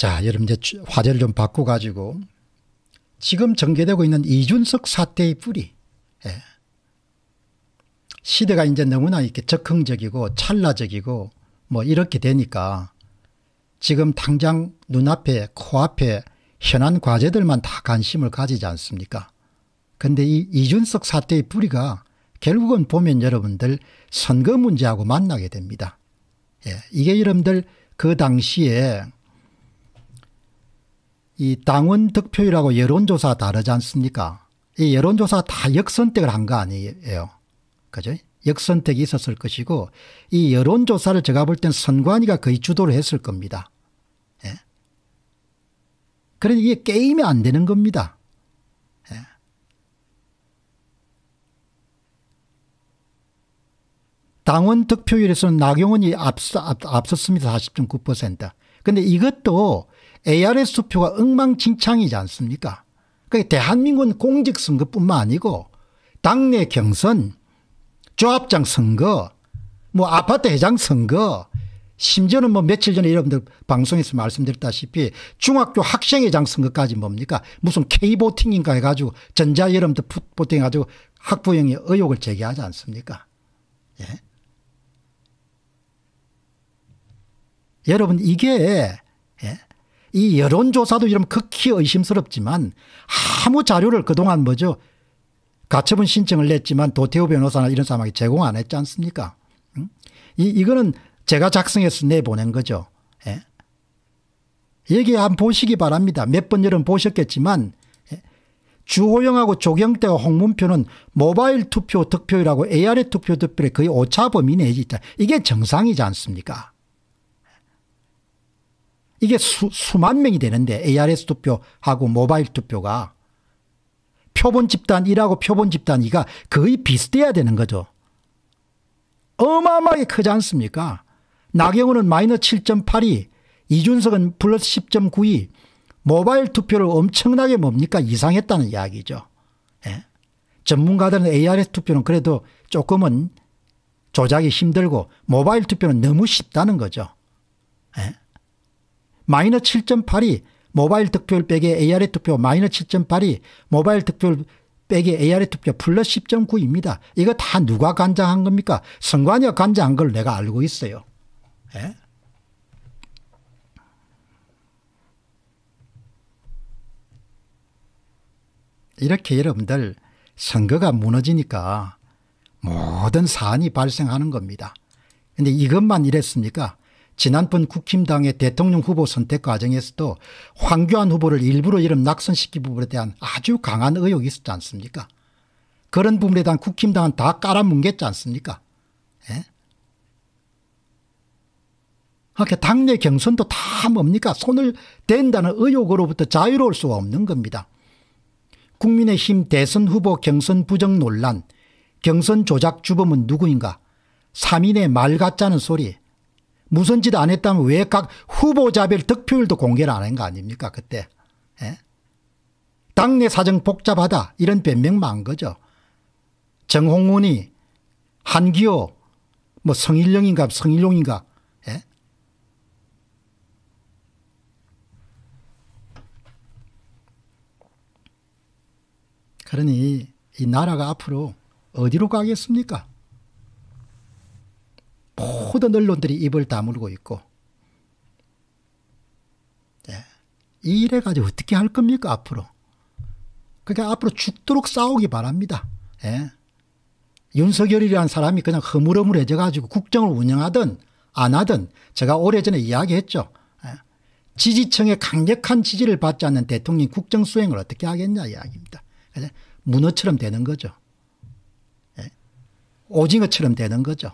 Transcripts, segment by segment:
자, 여러분 이제 화제를 좀 바꿔 가지고 지금 전개되고 있는 이준석 사태의 뿌리. 예. 시대가 이제 너무나 이렇게 적흥적이고 찰나적이고 뭐 이렇게 되니까 지금 당장 눈앞에 코앞에 현안 과제들만 다 관심을 가지지 않습니까? 근데 이 이준석 사태의 뿌리가 결국은 보면 여러분들 선거 문제하고 만나게 됩니다. 예. 이게 여러분들 그 당시에 이 당원 득표율하고 여론조사 다르지 않습니까? 이 여론조사 다 역선택을 한 거 아니에요. 그죠? 역선택이 있었을 것이고 이 여론조사를 제가 볼 땐 선관위가 거의 주도를 했을 겁니다. 예. 그러니 이게 게임이 안 되는 겁니다. 예. 당원 득표율에서는 나경원이 앞서, 앞, 앞섰습니다. 40.9%. 근데 이것도 ARS 투표가 엉망진창이지 않습니까? 그게 대한민국은 공직선거뿐만 아니고 당내 경선, 조합장 선거, 뭐 아파트 회장 선거, 심지어는 뭐 며칠 전에 여러분들 방송에서 말씀드렸다시피 중학교 학생회장 선거까지 뭡니까 무슨 K보팅인가 해가지고 전자 여러분들 보팅 해가지고 학부형이 의혹을 제기하지 않습니까 예? 여러분 이게 예? 이 여론조사도 이러면 극히 의심스럽지만 아무 자료를 그동안 뭐죠 가처분 신청을 냈지만 도태우 변호사나 이런 사람에게 제공 안 했지 않습니까? 응? 이, 이거는 제가 작성해서 내보낸 거죠. 예? 얘기 한번 보시기 바랍니다. 몇 번 여름 보셨겠지만 예? 주호영하고 조경태와 홍문표는 모바일 투표 득표율하고 AR의 투표 득표율이 거의 오차범위 내에 있다. 이게 정상이지 않습니까? 이게 수, 수만 명이 되는데 ARS 투표하고 모바일 투표가 표본 집단 1하고 표본 집단 2가 거의 비슷해야 되는 거죠. 어마어마하게 크지 않습니까? 나경원은 마이너스 7.82, 이준석은 플러스 10.92, 모바일 투표를 엄청나게 뭡니까? 이상했다는 이야기죠. 예? 전문가들은 ARS 투표는 그래도 조금은 조작이 힘들고 모바일 투표는 너무 쉽다는 거죠. 예? 마이너 7.8이 모바일 득표율 빼기 AR의 투표마이너 7.8이 모바일 득표율 빼기 AR의 투표 플러스 10.9입니다. 이거 다 누가 간장한 겁니까? 선관위가 간장한 걸 내가 알고 있어요. 에? 예? 이렇게 여러분들 선거가 무너지니까 모든 사안이 발생하는 겁니다. 근데 이것만 이랬습니까? 지난번 국힘당의 대통령 후보 선택 과정에서도 황교안 후보를 일부러 이름 낙선시키 부분에 대한 아주 강한 의혹이 있었지 않습니까 그런 부분에 대한 국힘당은 다 깔아뭉갰지 않습니까 예? 그렇게 당내 경선도 다 뭡니까 손을 댄다는 의혹으로부터 자유로울 수가 없는 겁니다. 국민의힘 대선 후보 경선 부정 논란, 경선 조작 주범은 누구인가, 3인의 말같자은 소리, 무슨 짓안 했다면 왜 각 후보자별 득표율도 공개를 안 한 거 아닙니까 그때. 예? 당내 사정 복잡하다 이런 변명만 한 거죠. 정홍문이 한기호 뭐 성일령인가 성일용인가 예? 그러니 이 나라가 앞으로 어디로 가겠습니까 모든 언론들이 입을 다물고 있고 예. 네. 이래 가지고 어떻게 할 겁니까 앞으로 그러니까 앞으로 죽도록 싸우기 바랍니다 예. 윤석열이라는 사람이 그냥 허물허물해져 가지고 국정을 운영하든 안 하든 제가 오래전에 이야기했죠 예. 지지층의 강력한 지지를 받지 않는 대통령 국정 수행을 어떻게 하겠냐 이야기입니다 문어처럼 되는 거죠 예. 오징어처럼 되는 거죠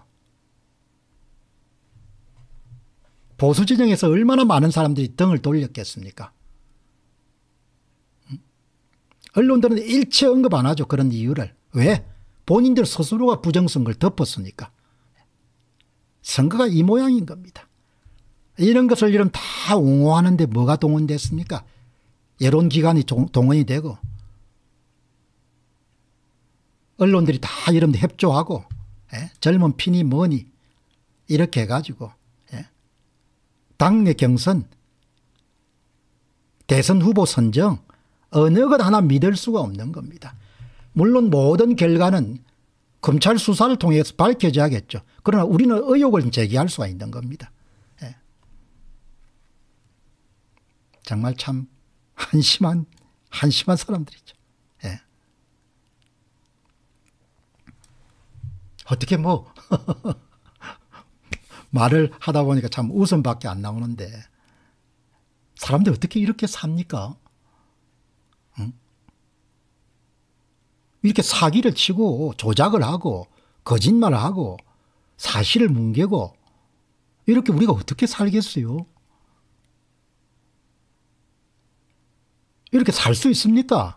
보수 진영에서 얼마나 많은 사람들이 등을 돌렸겠습니까? 음? 언론들은 일체 언급 안 하죠. 그런 이유를. 왜? 본인들 스스로가 부정선거를 덮었으니까. 선거가 이 모양인 겁니다. 이런 것을 이름 다 옹호하는데 뭐가 동원됐습니까? 여론기관이 동원이 되고 언론들이 다 이름 협조하고 예? 젊은 핀이 뭐니 이렇게 해가지고 당내 경선, 대선 후보 선정 어느 것 하나 믿을 수가 없는 겁니다. 물론 모든 결과는 검찰 수사를 통해서 밝혀져야겠죠. 그러나 우리는 의혹을 제기할 수가 있는 겁니다. 예. 정말 참 한심한 한심한 사람들이죠. 예. 어떻게 뭐 말을 하다 보니까 참 웃음밖에 안 나오는데 사람들 어떻게 이렇게 삽니까? 응? 이렇게 사기를 치고 조작을 하고 거짓말을 하고 사실을 뭉개고 이렇게 우리가 어떻게 살겠어요? 이렇게 살 수 있습니까?